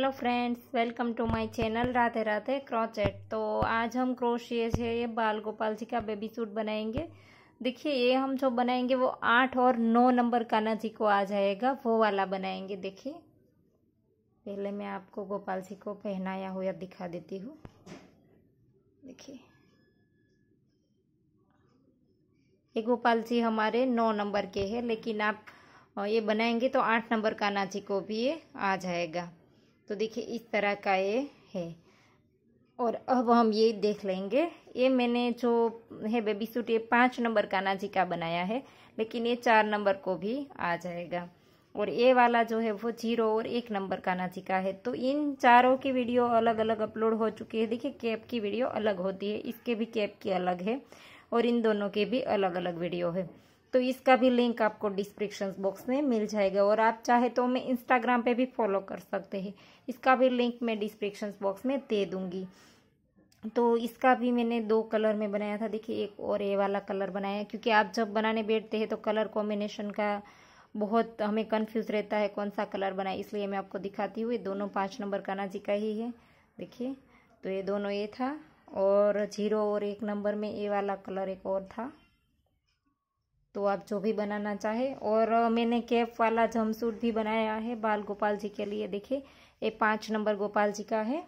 hello friends welcome to my channel Radhe Radhe crochet तो आज हम क्रोशिए से ये बाल गोपाल जी का बेबी सूट बनाएंगे देखिए ये हम जो बनाएंगे वो आठ और नौ नंबर काना जी को आ जाएगा वो वाला बनाएंगे देखिए पहले मैं आपको गोपाल जी को पहनाया हुआ दिखा देती हूँ देखिए ये गोपाल जी हमारे नौ नंबर के हैं लेकिन आप ये बनाएंगे तो आठ नंबर काना जी को भी ये आ जाएगा तो देखिए इस तरह का ये है और अब हम ये देख लेंगे ये मैंने जो है बेबी सूट ये पाँच नंबर काना जी का बनाया है लेकिन ये चार नंबर को भी आ जाएगा और ये वाला जो है वो जीरो और एक नंबर काना जी का है तो इन चारों की वीडियो अलग अलग अपलोड हो चुकी है देखिए कैप की वीडियो अलग होती है इसके भी कैप की अलग है और इन दोनों के भी अलग अलग वीडियो है तो इसका भी लिंक आपको डिस्क्रिप्शन बॉक्स में मिल जाएगा और आप चाहे तो मैं इंस्टाग्राम पे भी फॉलो कर सकते हैं इसका भी लिंक मैं डिस्क्रिप्शन बॉक्स में दे दूँगी तो इसका भी मैंने दो कलर में बनाया था देखिए एक और ये वाला कलर बनाया क्योंकि आप जब बनाने बैठते हैं तो कलर कॉम्बिनेशन का बहुत हमें कन्फ्यूज़ रहता है कौन सा कलर बनाए इसलिए मैं आपको दिखाती हूँ ये दोनों पाँच नंबर काना जी का ही है देखिए तो ये दोनों ये था और जीरो और एक नंबर में ये वाला कलर एक और था तो आप जो भी बनाना चाहे और मैंने कैप वाला जमसूट भी बनाया है बाल गोपाल जी के लिए देखिए ये पाँच नंबर गोपाल जी का है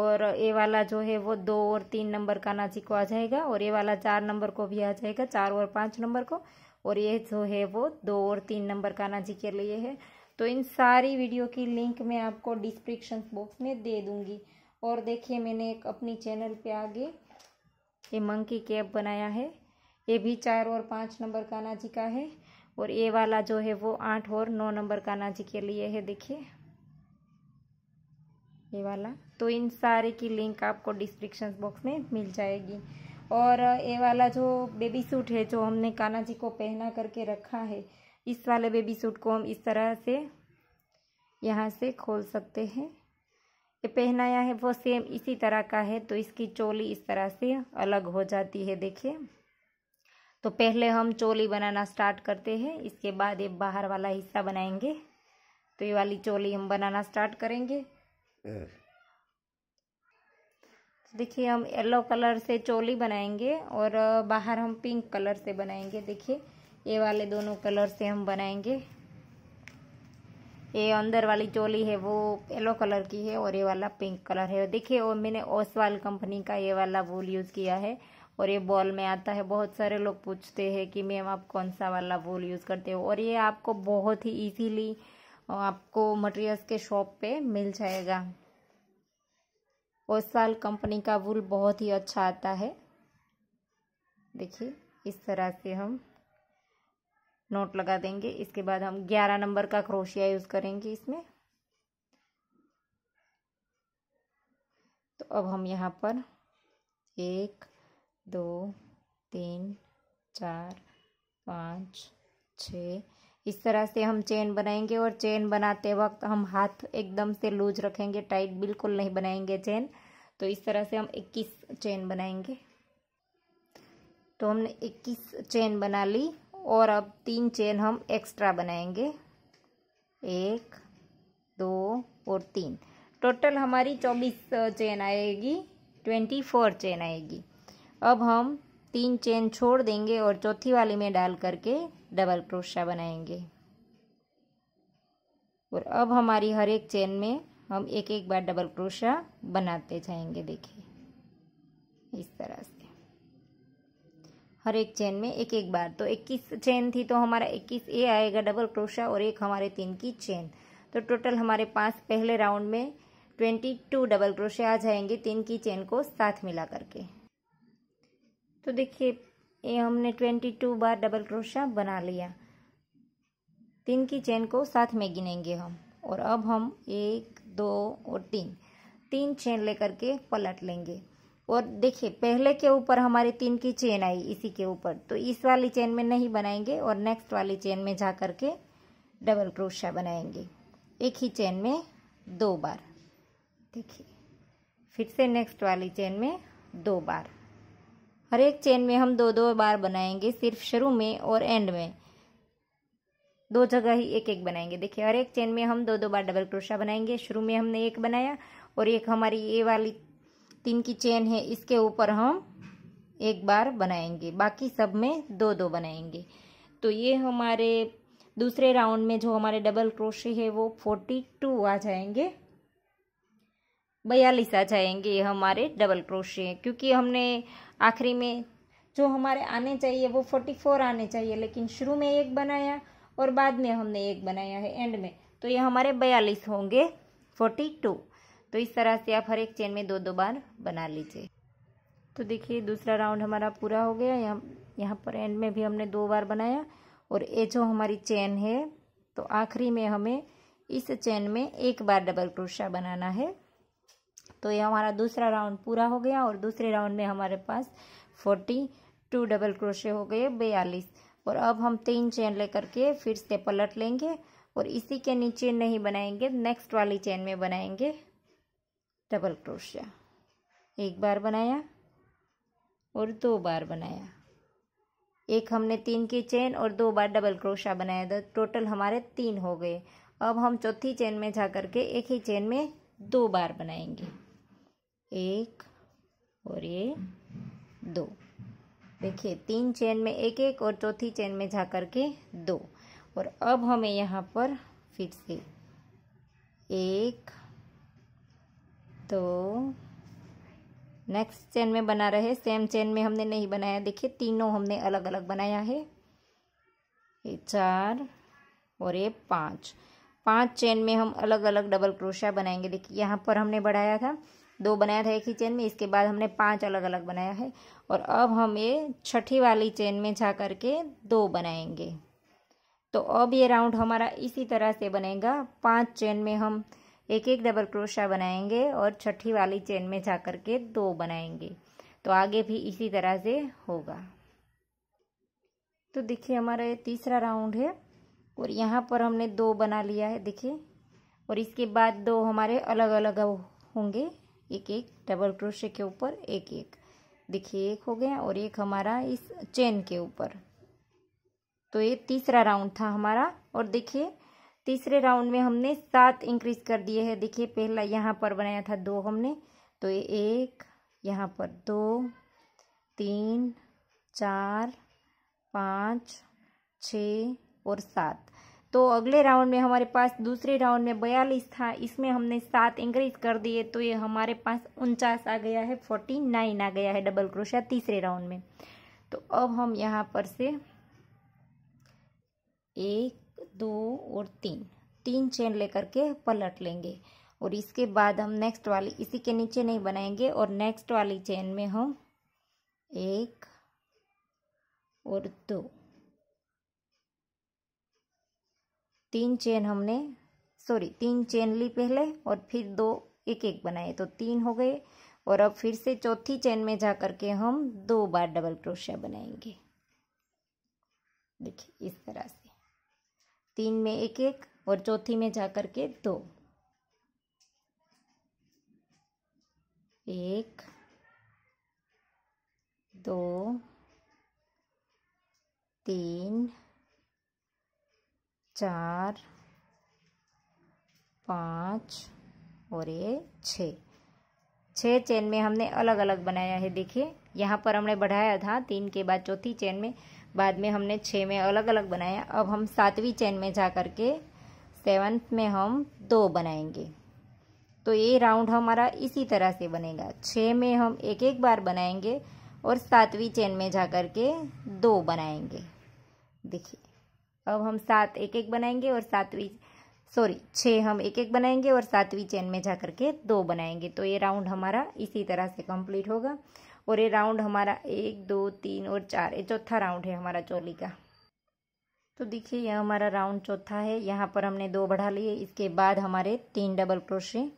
और ये वाला जो है वो दो और तीन नंबर कान्हा जी को आ जाएगा और ये वाला चार नंबर को भी आ जाएगा चार और पाँच नंबर को और ये जो है वो दो और तीन नंबर का जी के लिए है तो इन सारी वीडियो की लिंक मैं आपको डिस्क्रिप्शन बॉक्स में दे दूँगी और देखिए मैंने एक अपनी चैनल पे आगे ये मंकी कैप बनाया है ये भी चार और पाँच नंबर कान्हा जी का है और ये वाला जो है वो आठ और नौ नंबर कान्हा जी के लिए है देखिए ये वाला तो इन सारे की लिंक आपको डिस्क्रिप्शन बॉक्स में मिल जाएगी और ये वाला जो बेबी सूट है जो हमने काना जी को पहना करके रखा है इस वाले बेबी सूट को हम इस तरह से यहाँ से खोल सकते हैं ये पहनाया है वो सेम इसी तरह का है तो इसकी चोली इस तरह से अलग हो जाती है देखिए तो पहले हम चोली बनाना स्टार्ट करते हैं इसके बाद ये बाहर वाला हिस्सा बनाएंगे तो ये वाली चोली हम बनाना स्टार्ट करेंगे तो देखिए हम येलो कलर से चोली बनाएंगे और बाहर हम पिंक कलर से बनाएंगे देखिए ये वाले दोनों कलर से हम बनाएंगे ये अंदर वाली चोली है वो येलो कलर की है और ये वाला पिंक कलर है देखिए और मैंने ओसवाल कंपनी का ये वाला वूल यूज़ किया है और ये बॉल में आता है बहुत सारे लोग पूछते हैं कि मैम आप कौन सा वाला बॉल यूज़ करते हो और ये आपको बहुत ही इजीली आपको मटेरियल्स के शॉप पे मिल जाएगा उस साल कंपनी का वूल बहुत ही अच्छा आता है देखिए इस तरह से हम नोट लगा देंगे इसके बाद हम ग्यारह नंबर का क्रोशिया यूज़ करेंगे इसमें तो अब हम यहाँ पर एक दो तीन चार पाँच छः इस तरह से हम चेन बनाएंगे और चेन बनाते वक्त हम हाथ एकदम से लूज रखेंगे टाइट बिल्कुल नहीं बनाएंगे चेन तो इस तरह से हम 21 चेन बनाएंगे तो हमने 21 चेन बना ली और अब तीन चेन हम एक्स्ट्रा बनाएंगे एक दो और तीन टोटल हमारी चौबीस चेन आएगी ट्वेंटी फोर चेन आएगी अब हम तीन चेन छोड़ देंगे और चौथी वाली में डाल करके डबल क्रोशा बनाएंगे और अब हमारी हर एक चेन में हम एक एक बार डबल क्रोशा बनाते जाएंगे देखिए इस तरह से हर एक चेन में एक एक बार तो 21 चेन थी तो हमारा 21 ए आएगा डबल क्रोशा और एक हमारे तीन की चेन तो टोटल हमारे पास पहले राउंड में 22 डबल क्रोशे आ जाएंगे तीन की चेन को साथ मिला करके तो देखिए ये हमने ट्वेंटी टू बार डबल क्रोशा बना लिया तीन की चेन को साथ में गिनेंगे हम और अब हम एक दो और तीन तीन चेन लेकर के पलट लेंगे और देखिए पहले के ऊपर हमारी तीन की चेन आई इसी के ऊपर तो इस वाली चेन में नहीं बनाएंगे और नेक्स्ट वाली चेन में जा कर के डबल क्रोशा बनाएंगे एक ही चेन में दो बार देखिए फिर से नेक्स्ट वाली चेन में दो बार हर एक चेन में हम दो दो बार बनाएंगे सिर्फ शुरू में और एंड में दो जगह ही एक एक बनाएंगे देखिए हर एक चेन में हम दो दो बार डबल क्रोशा बनाएंगे शुरू में हमने एक बनाया और एक हमारी ये वाली तीन की चेन है इसके ऊपर हम एक बार बनाएंगे बाकी सब में दो दो बनाएंगे तो ये हमारे दूसरे राउंड में जो हमारे डबल क्रोशे है वो फोर्टी टू आ जाएंगे बयालीस आ जाएंगे हमारे डबल क्रोशे क्योंकि हमने आखिरी में जो हमारे आने चाहिए वो फोर्टी फोर आने चाहिए लेकिन शुरू में एक बनाया और बाद में हमने एक बनाया है एंड में तो ये हमारे बयालीस होंगे फोर्टी टू तो इस तरह से आप हर एक चेन में दो दो बार बना लीजिए तो देखिए दूसरा राउंड हमारा पूरा हो गया यहाँ यहाँ पर एंड में भी हमने दो बार बनाया और ये जो हमारी चेन है तो आखिरी में हमें इस चेन में एक बार डबल क्रोशा बनाना है तो ये हमारा दूसरा राउंड पूरा हो गया और दूसरे राउंड में हमारे पास फोर्टी टू डबल क्रोशे हो गए बयालीस और अब हम तीन चेन लेकर के फिर से पलट लेंगे और इसी के नीचे नहीं बनाएंगे नेक्स्ट वाली चेन में बनाएंगे डबल क्रोशिया एक बार बनाया और दो बार बनाया एक हमने तीन की चेन और दो बार डबल क्रोशा बनाया था तो टोटल हमारे तीन हो गए अब हम चौथी चेन में जा करके के एक ही चेन में दो बार बनाएंगे एक और ये दो देखिए तीन चेन में एक एक और चौथी चेन में जा कर के दो और अब हमें यहाँ पर फिर से एक दो नेक्स्ट चेन में बना रहे सेम चेन में हमने नहीं बनाया देखिए तीनों हमने अलग अलग बनाया है ये चार और ये पाँच पांच चेन में हम अलग अलग डबल क्रोशिया बनाएंगे देखिए यहाँ पर हमने बढ़ाया था दो बनाया था एक ही चेन में इसके बाद हमने पांच अलग अलग बनाया है और अब हम ये छठी वाली चेन में जा कर के दो बनाएंगे तो अब ये राउंड हमारा इसी तरह से बनेगा पांच चेन में हम एक एक डबल क्रोशा बनाएंगे और छठी वाली चेन में जा कर के दो बनाएंगे तो आगे भी इसी तरह से होगा तो देखिए हमारा ये तीसरा राउंड है और यहाँ पर हमने दो बना लिया है देखिए और इसके बाद दो हमारे अलग अलग होंगे एक एक डबल क्रोशे के ऊपर एक एक देखिए एक हो गया और एक हमारा इस चेन के ऊपर तो ये तीसरा राउंड था हमारा और देखिए तीसरे राउंड में हमने सात इंक्रीज कर दिए हैं देखिए पहला यहाँ पर बनाया था दो हमने तो ये एक यहाँ पर दो तीन चार पाँच छ और सात तो अगले राउंड में हमारे पास दूसरे राउंड में बयालीस था इसमें हमने सात इंक्रीज कर दिए तो ये हमारे पास उनचास आ गया है फोर्टी नाइन आ गया है डबल क्रोशिया तीसरे राउंड में तो अब हम यहाँ पर से एक दो और तीन तीन चेन लेकर के पलट लेंगे और इसके बाद हम नेक्स्ट वाली इसी के नीचे नहीं बनाएंगे और नेक्स्ट वाली चेन में हम एक और दो तीन चेन हमने सॉरी तीन चेन ली पहले और फिर दो एक एक बनाए तो तीन हो गए और अब फिर से चौथी चेन में जा कर के हम दो बार डबल क्रोशिया बनाएंगे देखिए इस तरह से तीन में एक एक और चौथी में जा कर के दो एक दो तीन चार पाँच और ये छ छः चेन में हमने अलग अलग बनाया है देखिए यहाँ पर हमने बढ़ाया था तीन के बाद चौथी चेन में बाद में हमने छः में अलग अलग बनाया अब हम सातवीं चेन में जा कर के सेवन्थ में हम दो बनाएंगे तो ये राउंड हमारा इसी तरह से बनेगा छः में हम एक एक बार बनाएंगे और सातवीं चेन में जा कर के दो बनाएंगे देखिए अब हम सात एक एक बनाएंगे और सातवीं सॉरी छः हम एक एक बनाएंगे और सातवीं चेन में जा के दो बनाएंगे तो ये राउंड हमारा इसी तरह से कंप्लीट होगा और ये राउंड हमारा एक दो तीन और चार ये चौथा राउंड है हमारा चोली का तो देखिए यह हमारा राउंड चौथा है यहाँ पर हमने दो बढ़ा लिए इसके बाद हमारे तीन डबल क्रोशे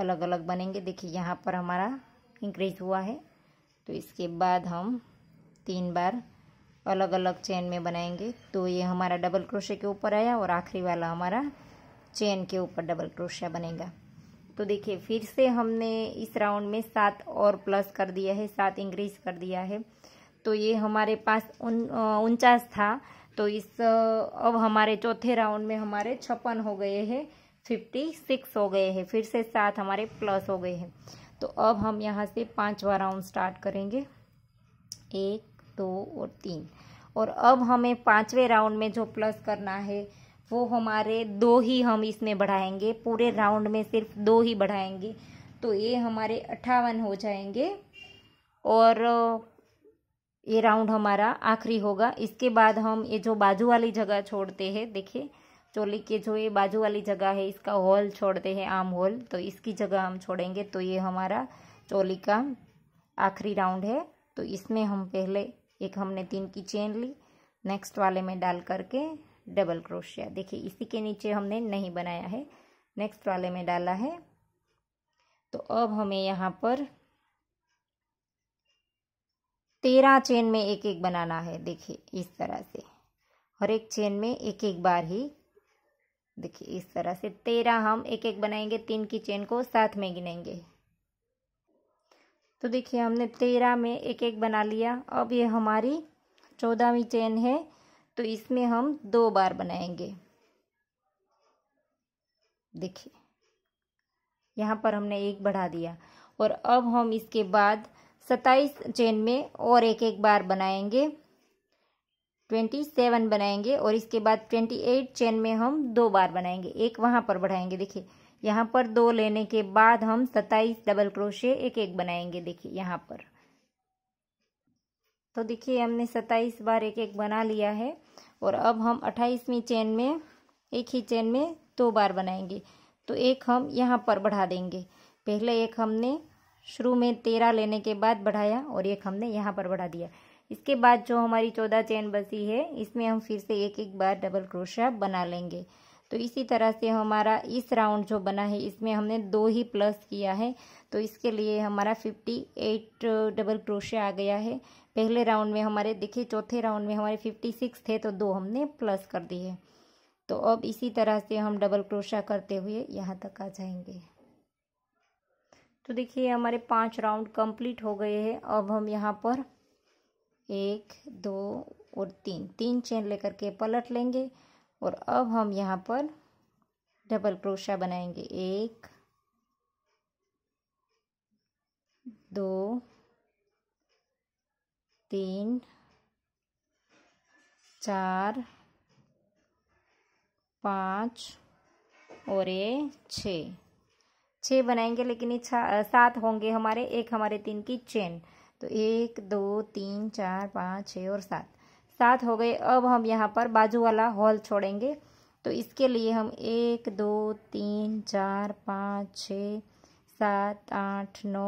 अलग अलग बनेंगे देखिए यहाँ पर हमारा इंक्रीज हुआ है तो इसके बाद हम तीन बार अलग अलग चेन में बनाएंगे तो ये हमारा डबल क्रोशे के ऊपर आया और आखिरी वाला हमारा चेन के ऊपर डबल क्रोशिया बनेगा तो देखिए फिर से हमने इस राउंड में सात और प्लस कर दिया है सात इंक्रीज कर दिया है तो ये हमारे पास उन उनचास था तो इस अब हमारे चौथे राउंड में हमारे छप्पन हो गए हैं फिफ्टी सिक्स हो गए हैं फिर से सात हमारे प्लस हो गए हैं तो अब हम यहाँ से पांचवा राउंड स्टार्ट करेंगे एक दो और तीन और अब हमें पांचवे राउंड में जो प्लस करना है वो हमारे दो ही हम इसमें बढ़ाएंगे पूरे राउंड में सिर्फ दो ही बढ़ाएंगे तो ये हमारे अट्ठावन हो जाएंगे और ये राउंड हमारा आखिरी होगा इसके बाद हम ये जो बाजू वाली जगह छोड़ते हैं देखिए चोली के जो ये बाजू वाली जगह है इसका होल छोड़ते हैं आम होल तो इसकी जगह हम छोड़ेंगे तो ये हमारा चोली का आखिरी राउंड है तो इसमें हम पहले एक हमने तीन की चेन ली नेक्स्ट वाले में डाल करके डबल क्रोशिया देखिए इसी के नीचे हमने नहीं बनाया है नेक्स्ट वाले में डाला है तो अब हमें यहाँ पर तेरह चेन में एक एक बनाना है देखिए इस तरह से हर एक चेन में एक एक बार ही देखिए इस तरह से तेरह हम एक एक बनाएंगे तीन की चेन को साथ में गिनेंगे तो देखिए हमने तेरह में एक एक बना लिया अब ये हमारी चौदहवीं चेन है तो इसमें हम दो बार बनाएंगे देखिए यहाँ पर हमने एक बढ़ा दिया और अब हम इसके बाद सत्ताईस चेन में और एक एक बार बनाएंगे ट्वेंटी सेवन बनाएंगे और इसके बाद ट्वेंटी एट चेन में हम दो बार बनाएंगे एक वहाँ पर बढ़ाएंगे देखिए यहाँ पर दो लेने के बाद हम सत्ताईस डबल क्रोशे एक एक बनाएंगे देखिए यहाँ पर तो देखिए हमने सत्ताईस बार एक एक बना लिया है और अब हम अट्ठाईसवीं चेन में एक ही चेन में दो बार बनाएंगे तो एक हम यहाँ पर बढ़ा देंगे पहले एक हमने शुरू में तेरह लेने के बाद बढ़ाया और एक हमने यहाँ पर बढ़ा दिया इसके बाद जो हमारी चौदह चेन बची है इसमें हम फिर से एक एक बार डबल क्रोशा बना लेंगे तो इसी तरह से हमारा इस राउंड जो बना है इसमें हमने दो ही प्लस किया है तो इसके लिए हमारा फिफ्टी एट डबल क्रोशे आ गया है पहले राउंड में हमारे देखिए चौथे राउंड में हमारे फिफ्टी सिक्स थे तो दो हमने प्लस कर दिए तो अब इसी तरह से हम डबल क्रोशा करते हुए यहाँ तक आ जाएंगे तो देखिए हमारे पांच राउंड कंप्लीट हो गए हैं अब हम यहाँ पर एक दो और तीन तीन चेन लेकर के पलट लेंगे और अब हम यहाँ पर डबल क्रोशा बनाएंगे एक दो तीन चार पाँच और ये छः छः बनाएंगे लेकिन ये सात होंगे हमारे एक हमारे तीन की चेन तो एक दो तीन चार पाँच छः और सात सात हो गए अब हम यहाँ पर बाजू वाला हॉल छोड़ेंगे तो इसके लिए हम एक दो तीन चार पाँच छ सात आठ नौ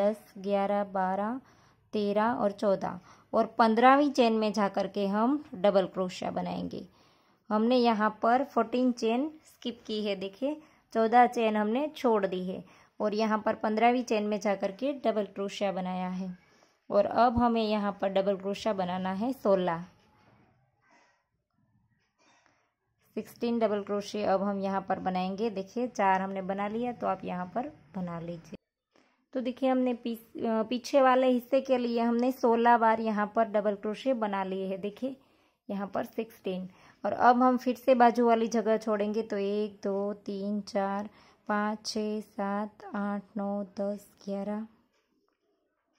दस ग्यारह बारह तेरह और चौदह और पंद्रहवीं चेन में जा कर के हम डबल क्रोशिया बनाएंगे हमने यहाँ पर फोर्टीन चेन स्किप की है देखिए चौदह चेन हमने छोड़ दी है और यहाँ पर पंद्रहवीं चेन में जा कर के डबल क्रोशिया बनाया है और अब हमें यहाँ पर डबल क्रोशा बनाना है सोलह सिक्सटीन डबल क्रोशे अब हम यहाँ पर बनाएंगे देखिए चार हमने बना लिया तो आप यहाँ पर बना लीजिए तो देखिए हमने पी, पीछे वाले हिस्से के लिए हमने सोलह बार यहाँ पर डबल क्रोशे बना लिए हैं देखिए यहाँ पर सिक्सटीन और अब हम फिर से बाजू वाली जगह छोड़ेंगे तो एक दो तीन चार पाँच छः सात आठ नौ दस ग्यारह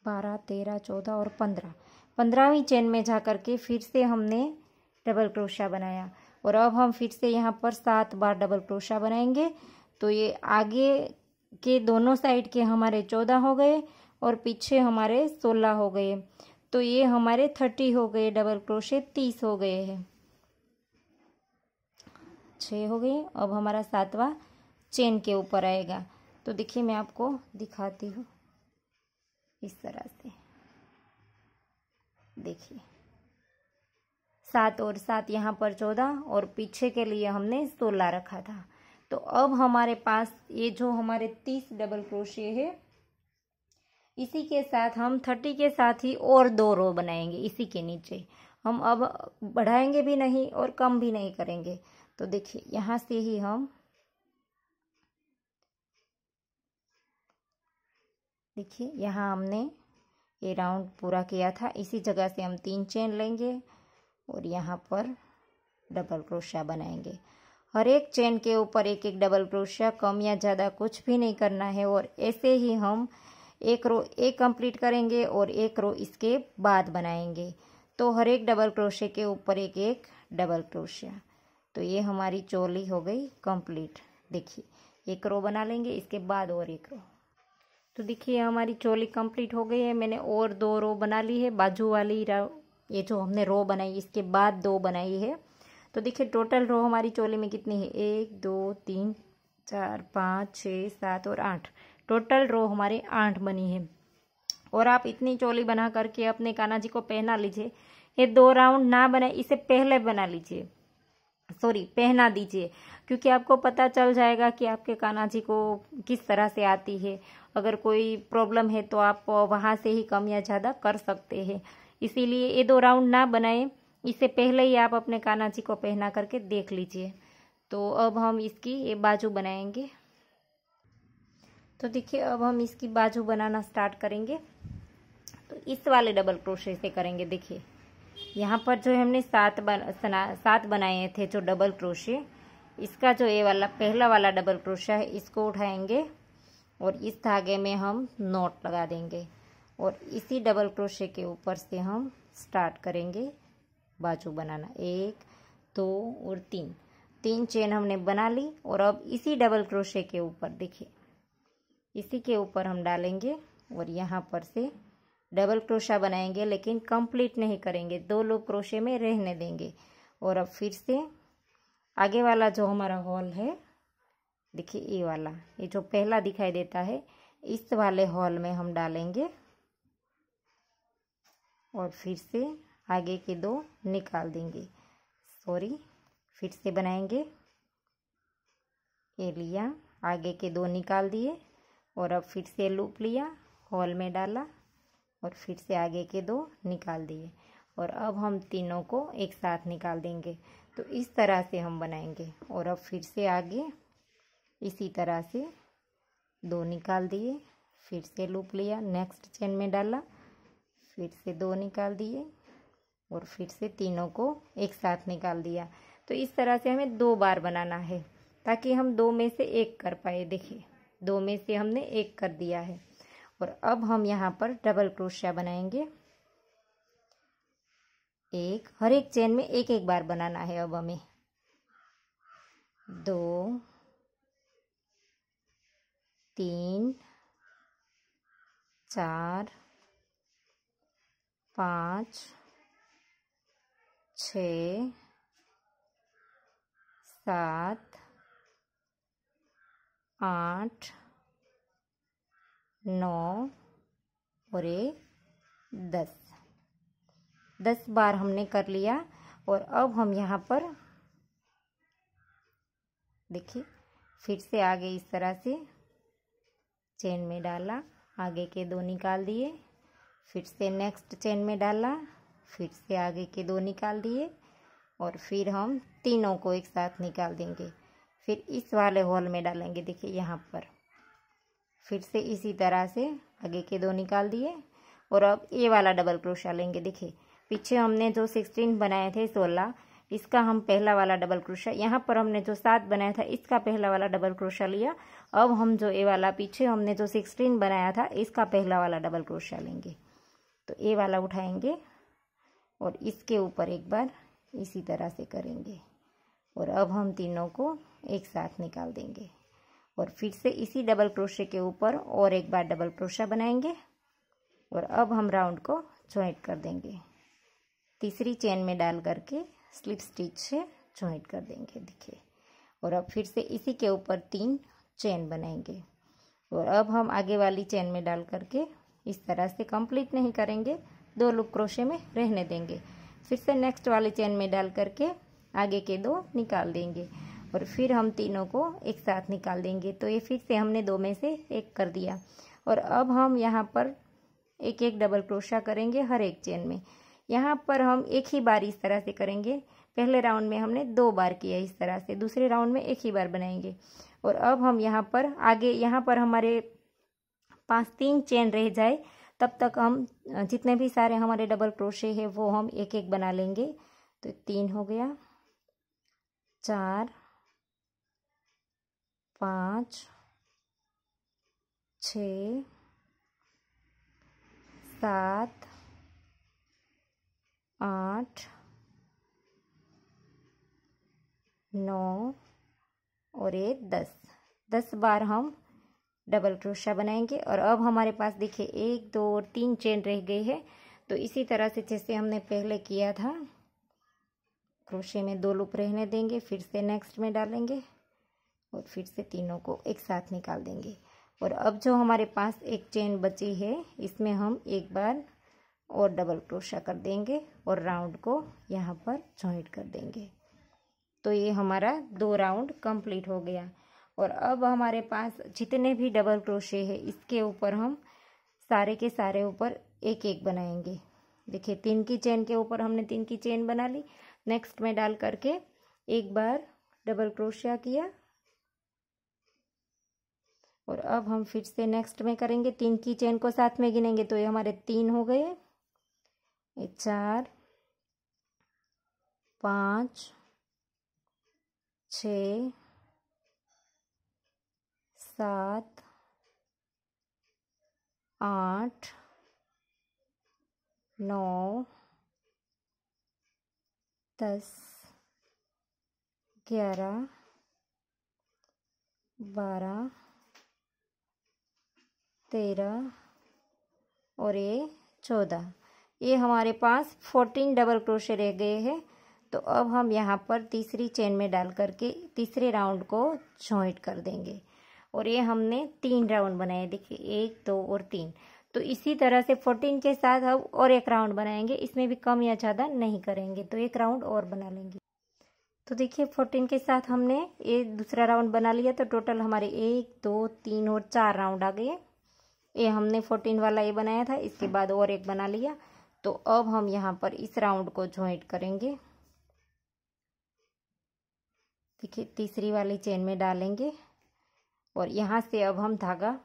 बारह तेरह चौदह और पंद्रह पंद्रहवीं चेन में जा कर के फिर से हमने डबल क्रोशा बनाया और अब हम फिर से यहाँ पर सात बार डबल क्रोशा बनाएंगे तो ये आगे के दोनों साइड के हमारे चौदह हो गए और पीछे हमारे सोलह हो गए तो ये हमारे थर्टी हो गए डबल क्रोशे तीस हो गए हैं छः हो गए अब हमारा सातवां चेन के ऊपर आएगा तो देखिए मैं आपको दिखाती हूँ इस तरह से देखिए सात और सात यहाँ पर चौदह और पीछे के लिए हमने सोलह रखा था तो अब हमारे पास ये जो हमारे तीस डबल क्रोशिए है इसी के साथ हम थर्टी के साथ ही और दो रो बनाएंगे इसी के नीचे हम अब बढ़ाएंगे भी नहीं और कम भी नहीं करेंगे तो देखिए यहाँ से ही हम देखिए यहाँ हमने ये राउंड पूरा किया था इसी जगह से हम तीन चेन लेंगे और यहाँ पर डबल क्रोशिया बनाएंगे हर एक चेन के ऊपर एक एक डबल क्रोशिया कम या ज़्यादा कुछ भी नहीं करना है और ऐसे ही हम एक रो एक कंप्लीट करेंगे और एक रो इसके बाद बनाएंगे तो हर एक डबल क्रोशे के ऊपर एक एक डबल क्रोशिया तो ये हमारी चोली हो गई कंप्लीट देखिए एक रो बना लेंगे इसके बाद और एक रो तो देखिए हमारी चोली कंप्लीट हो गई है मैंने और दो रो बना ली है बाजू वाली ये जो हमने रो बनाई इसके बाद दो बनाई है तो देखिए टोटल रो हमारी चोली में कितनी है एक दो तीन चार पाँच छः सात और आठ टोटल रो हमारे आठ बनी है और आप इतनी चोली बना करके अपने काना जी को पहना लीजिए ये दो राउंड ना बनाए इसे पहले बना लीजिए सॉरी पहना दीजिए क्योंकि आपको पता चल जाएगा कि आपके कान्हा जी को किस तरह से आती है अगर कोई प्रॉब्लम है तो आप वहाँ से ही कम या ज़्यादा कर सकते हैं इसीलिए ये दो राउंड ना बनाएं इससे पहले ही आप अपने कानाची को पहना करके देख लीजिए तो अब हम इसकी ये बाजू बनाएंगे तो देखिए अब हम इसकी बाजू बनाना स्टार्ट करेंगे तो इस वाले डबल क्रोशे से करेंगे देखिए यहाँ पर जो हमने सात बना सात बनाए थे जो डबल क्रोशे इसका जो ये वाला पहला वाला डबल क्रोशा है इसको उठाएंगे और इस धागे में हम नोट लगा देंगे और इसी डबल क्रोशे के ऊपर से हम स्टार्ट करेंगे बाजू बनाना एक दो और तीन तीन चेन हमने बना ली और अब इसी डबल क्रोशे के ऊपर देखिए इसी के ऊपर हम डालेंगे और यहाँ पर से डबल क्रोशा बनाएंगे लेकिन कंप्लीट नहीं करेंगे दो लोग क्रोशे में रहने देंगे और अब फिर से आगे वाला जो हमारा हॉल है देखिए ये वाला ये जो पहला दिखाई देता है इस वाले हॉल में हम डालेंगे और फिर से आगे के दो निकाल देंगे सॉरी फिर से बनाएंगे ये लिया आगे के दो निकाल दिए और अब फिर से लूप लिया हॉल में डाला और फिर से आगे के दो निकाल दिए और अब हम तीनों को एक साथ निकाल देंगे तो इस तरह से हम बनाएंगे और अब फिर से आगे इसी तरह से दो निकाल दिए फिर से लूप लिया नेक्स्ट चेन में डाला फिर से दो निकाल दिए और फिर से तीनों को एक साथ निकाल दिया तो इस तरह से हमें दो बार बनाना है ताकि हम दो में से एक कर पाए देखिए दो में से हमने एक कर दिया है और अब हम यहाँ पर डबल क्रोशिया बनाएंगे एक हर एक चेन में एक एक बार बनाना है अब हमें दो तीन चार पाँच छ सात आठ नौ और एक दस दस बार हमने कर लिया और अब हम यहाँ पर देखिए फिर से आगे इस तरह से चेन में डाला आगे के दो निकाल दिए फिर से नेक्स्ट चेन में डाला फिर से आगे के दो निकाल दिए और फिर हम तीनों को एक साथ निकाल देंगे फिर इस वाले होल में डालेंगे देखिए यहाँ पर फिर से इसी तरह से आगे के दो निकाल दिए और अब ये वाला डबल क्रोशा लेंगे देखिए पीछे हमने जो सिक्सटीन बनाए थे सोलह इसका हम पहला वाला डबल क्रोशा यहाँ पर हमने जो सात बनाया था इसका पहला वाला डबल क्रोशा लिया अब हम जो ए वाला पीछे हमने जो सिक्सटीन बनाया था इसका पहला वाला डबल क्रोशिया लेंगे तो ए वाला उठाएंगे और इसके ऊपर एक बार इसी तरह से करेंगे और अब हम तीनों को एक साथ निकाल देंगे और फिर से इसी डबल क्रोशे के ऊपर और एक बार डबल क्रोशा बनाएंगे और अब हम राउंड को ज्वाइंट कर देंगे तीसरी चेन में डाल करके स्लिप स्टिच से ज्वाइंट कर देंगे देखिए और अब फिर से इसी के ऊपर तीन चेन बनाएंगे और अब हम आगे वाली चेन में डाल करके इस तरह से कंप्लीट नहीं करेंगे दो लूप क्रोशे में रहने देंगे फिर से नेक्स्ट वाली चेन में डाल करके आगे के दो निकाल देंगे और फिर हम तीनों को एक साथ निकाल देंगे तो ये फिर से हमने दो में से एक कर दिया और अब हम यहाँ पर एक एक डबल क्रोशा करेंगे हर एक चेन में यहाँ पर हम एक ही बार इस तरह से करेंगे पहले राउंड में हमने दो बार किया इस तरह से दूसरे राउंड में एक ही बार बनाएंगे और अब हम यहाँ पर आगे यहाँ पर हमारे पांच तीन चेन रह जाए तब तक हम जितने भी सारे हमारे डबल क्रोशे है वो हम एक एक बना लेंगे तो तीन हो गया चार पाँच छ सात आठ नौ और ये दस दस बार हम डबल क्रोशा बनाएंगे और अब हमारे पास देखिए एक दो और तीन चेन रह गई है तो इसी तरह से जैसे हमने पहले किया था क्रोशे में दो लूप रहने देंगे फिर से नेक्स्ट में डालेंगे और फिर से तीनों को एक साथ निकाल देंगे और अब जो हमारे पास एक चेन बची है इसमें हम एक बार और डबल क्रोशा कर देंगे और राउंड को यहाँ पर जॉइंट कर देंगे तो ये हमारा दो राउंड कंप्लीट हो गया और अब हमारे पास जितने भी डबल क्रोशे है इसके ऊपर हम सारे के सारे ऊपर एक एक बनाएंगे देखिए तीन की चेन के ऊपर हमने तीन की चेन बना ली नेक्स्ट में डाल करके एक बार डबल क्रोशिया किया और अब हम फिर से नेक्स्ट में करेंगे तीन की चेन को साथ में गिनेंगे तो ये हमारे तीन हो गए चार पाँच छ सात आठ नौ दस ग्यारह बारह तेरह और ये चौदह ये हमारे पास फोर्टीन डबल क्रोशे रह गए हैं तो अब हम यहाँ पर तीसरी चेन में डाल करके तीसरे राउंड को जॉइंट कर देंगे और ये हमने तीन राउंड बनाए देखिए एक दो और तीन तो इसी तरह से फोर्टीन के साथ हम और एक राउंड बनाएंगे इसमें भी कम या ज़्यादा नहीं करेंगे तो एक राउंड और बना लेंगे तो देखिए फोर्टीन के साथ हमने ये दूसरा राउंड बना लिया तो टोटल हमारे एक दो तीन और चार राउंड आ गए ये हमने फोर्टीन वाला ये बनाया था इसके बाद और एक बना लिया तो अब हम यहाँ पर इस राउंड को ज्वाइंट करेंगे देखिए तीसरी वाली चेन में डालेंगे और यहाँ से अब हम धागा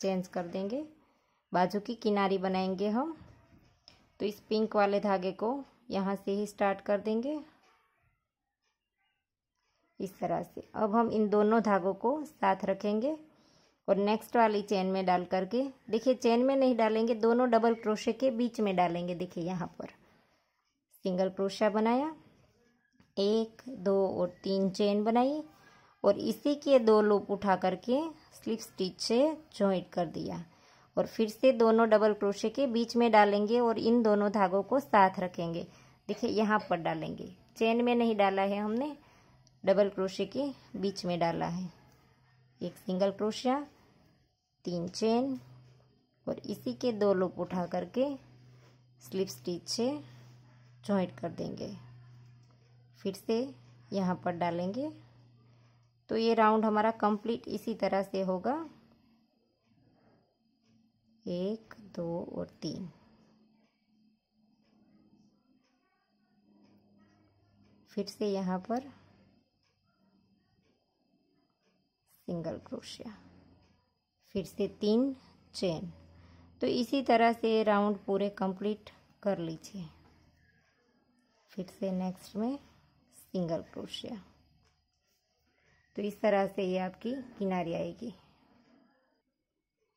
चेंज कर देंगे बाजू की किनारी बनाएंगे हम तो इस पिंक वाले धागे को यहाँ से ही स्टार्ट कर देंगे इस तरह से अब हम इन दोनों धागों को साथ रखेंगे और नेक्स्ट वाली चेन में डाल करके देखिए चेन में नहीं डालेंगे दोनों डबल क्रोशे के बीच में डालेंगे देखिए यहाँ पर सिंगल क्रोशा बनाया एक दो और तीन चेन बनाई और इसी के दो लूप उठा करके स्लिप स्टिच से जॉइंट कर दिया और फिर से दोनों डबल क्रोशे के बीच में डालेंगे और इन दोनों धागों को साथ रखेंगे देखिए यहाँ पर डालेंगे चेन में नहीं डाला है हमने डबल क्रोशे के बीच में डाला है एक सिंगल क्रोशिया तीन चेन और इसी के दो लूप उठा करके स्लिप स्टिच से जॉइंट कर देंगे फिर से यहाँ पर डालेंगे तो ये राउंड हमारा कंप्लीट इसी तरह से होगा एक दो और तीन फिर से यहाँ पर सिंगल क्रोशिया फिर से तीन चेन तो इसी तरह से राउंड पूरे कंप्लीट कर लीजिए फिर से नेक्स्ट में सिंगल क्रोशिया तो इस तरह से ये आपकी किनारी आएगी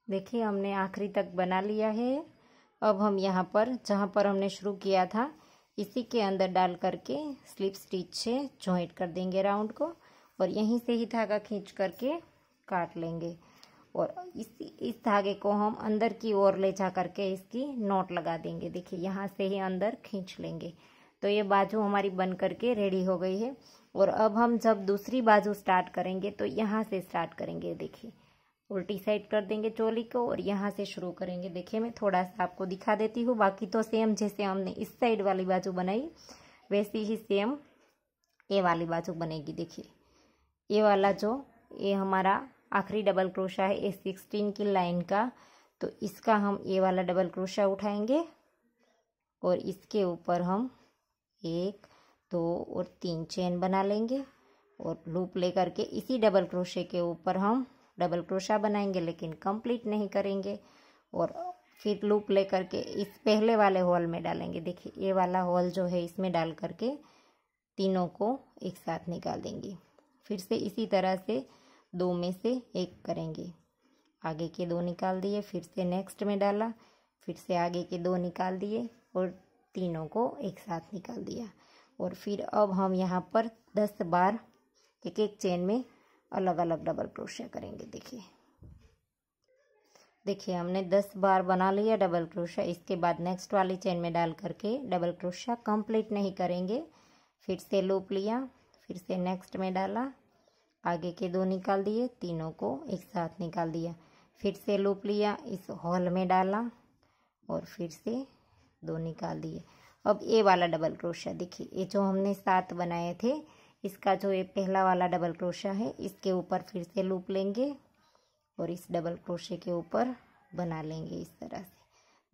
देखिए हमने आखिरी तक बना लिया है अब हम यहाँ पर जहाँ पर हमने शुरू किया था इसी के अंदर डाल करके स्लिप स्टिच से जॉइंट कर देंगे राउंड को और यहीं से ही धागा खींच करके काट लेंगे और इसी इस धागे को हम अंदर की ओर ले जा करके इसकी नोट लगा देंगे देखिए यहाँ से ही अंदर खींच लेंगे तो ये बाजू हमारी बन करके रेडी हो गई है और अब हम जब दूसरी बाजू स्टार्ट करेंगे तो यहाँ से स्टार्ट करेंगे देखिए उल्टी साइड कर देंगे चोली को और यहाँ से शुरू करेंगे देखिए मैं थोड़ा सा आपको दिखा देती हूँ बाकी तो सेम जैसे हमने इस साइड वाली बाजू बनाई वैसी ही सेम ये वाली बाजू बनेगी देखिए ये वाला जो ये हमारा आखिरी डबल क्रोशा है ये सिक्सटीन की लाइन का तो इसका हम ये वाला डबल क्रोशा उठाएंगे और इसके ऊपर हम एक दो और तीन चेन बना लेंगे और लूप लेकर के इसी डबल क्रोशे के ऊपर हम डबल क्रोशा बनाएंगे लेकिन कंप्लीट नहीं करेंगे और फिर लूप लेकर के इस पहले वाले हॉल में डालेंगे देखिए ये वाला हॉल जो है इसमें डाल करके तीनों को एक साथ निकाल देंगे फिर से इसी तरह से दो में से एक करेंगे आगे के दो निकाल दिए फिर से नेक्स्ट में डाला फिर से आगे के दो निकाल दिए और तीनों को एक साथ निकाल दिया और फिर अब हम यहाँ पर दस बार एक एक चेन में अलग अलग डबल क्रोशिया करेंगे देखिए देखिए हमने दस बार बना लिया डबल क्रोशिया इसके बाद नेक्स्ट वाली चेन में डाल करके डबल क्रोशिया कंप्लीट नहीं करेंगे फिर से लूप लिया फिर से नेक्स्ट में डाला आगे के दो निकाल दिए तीनों को एक साथ निकाल दिया फिर से लूप लिया इस हॉल में डाला और फिर से दो निकाल दिए अब ए वाला डबल क्रोशा देखिए ये जो हमने सात बनाए थे इसका जो ये पहला वाला डबल क्रोशा है इसके ऊपर फिर से लूप लेंगे और इस डबल क्रोशे के ऊपर बना लेंगे इस तरह से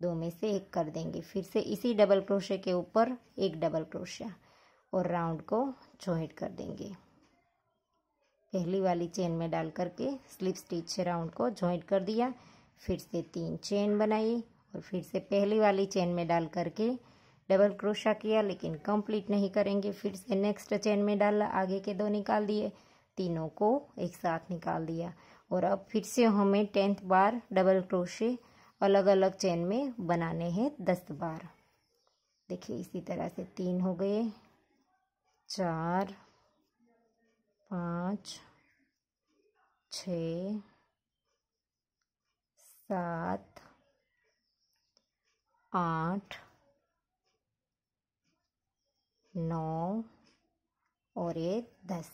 दो में से एक कर देंगे फिर से इसी डबल क्रोशे के ऊपर एक डबल क्रोशा और राउंड को जॉइंट कर देंगे पहली वाली चेन में डाल करके स्लिप स्टिच राउंड को जॉइंट कर दिया फिर से तीन चेन बनाई और फिर से पहली वाली चेन में डाल करके डबल क्रोशा किया लेकिन कंप्लीट नहीं करेंगे फिर से नेक्स्ट चेन में डाला आगे के दो निकाल दिए तीनों को एक साथ निकाल दिया और अब फिर से हमें टेंथ बार डबल क्रोशे अलग अलग चेन में बनाने हैं दस बार देखिए इसी तरह से तीन हो गए चार पाँच छत आठ नौ और एक दस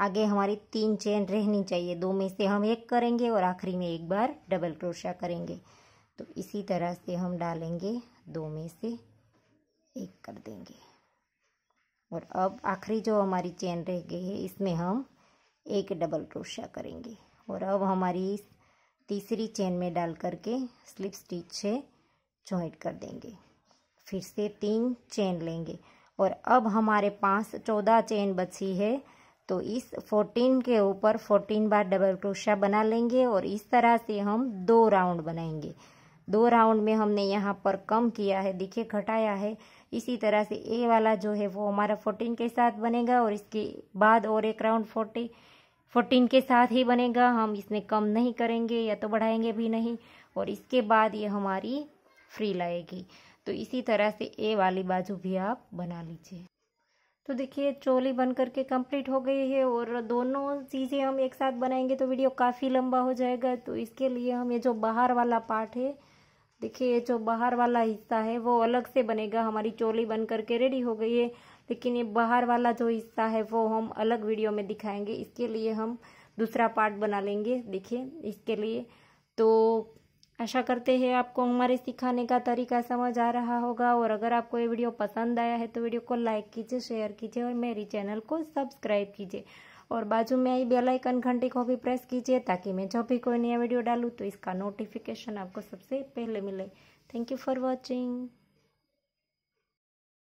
आगे हमारी तीन चेन रहनी चाहिए दो में से हम एक करेंगे और आखिरी में एक बार डबल क्रोशा करेंगे तो इसी तरह से हम डालेंगे दो में से एक कर देंगे और अब आखिरी जो हमारी चेन रह गई है इसमें हम एक डबल क्रोशा करेंगे और अब हमारी तीसरी चेन में डाल करके स्लिप स्टिच है ज्वाइंट कर देंगे फिर से तीन चेन लेंगे और अब हमारे पास चौदह चेन बची है तो इस फोर्टीन के ऊपर फोर्टीन बार डबल क्रोशिया बना लेंगे और इस तरह से हम दो राउंड बनाएंगे दो राउंड में हमने यहाँ पर कम किया है देखिए घटाया है इसी तरह से ए वाला जो है वो हमारा फोर्टीन के साथ बनेगा और इसके बाद और एक राउंड फोर्टी फोर्टीन के साथ ही बनेगा हम इसमें कम नहीं करेंगे या तो बढ़ाएंगे भी नहीं और इसके बाद ये हमारी फ्री लाएगी तो इसी तरह से ए वाली बाजू भी आप बना लीजिए तो देखिए चोली बन करके कंप्लीट हो गई है और दोनों चीज़ें हम एक साथ बनाएंगे तो वीडियो काफ़ी लंबा हो जाएगा तो इसके लिए हम ये जो बाहर वाला पार्ट है देखिए जो बाहर वाला हिस्सा है वो अलग से बनेगा हमारी चोली बन करके रेडी हो गई है लेकिन ये बाहर वाला जो हिस्सा है वो हम अलग वीडियो में दिखाएंगे इसके लिए हम दूसरा पार्ट बना लेंगे देखिए इसके लिए तो आशा करते हैं आपको हमारे सिखाने का तरीका समझ आ रहा होगा और अगर आपको ये वीडियो पसंद आया है तो वीडियो को लाइक कीजिए शेयर कीजिए और मेरी चैनल को सब्सक्राइब कीजिए और बाजू में आई बेल आइकन घंटे को भी प्रेस कीजिए ताकि मैं जब भी कोई नया वीडियो डालूँ तो इसका नोटिफिकेशन आपको सबसे पहले मिले थैंक यू फॉर वॉचिंग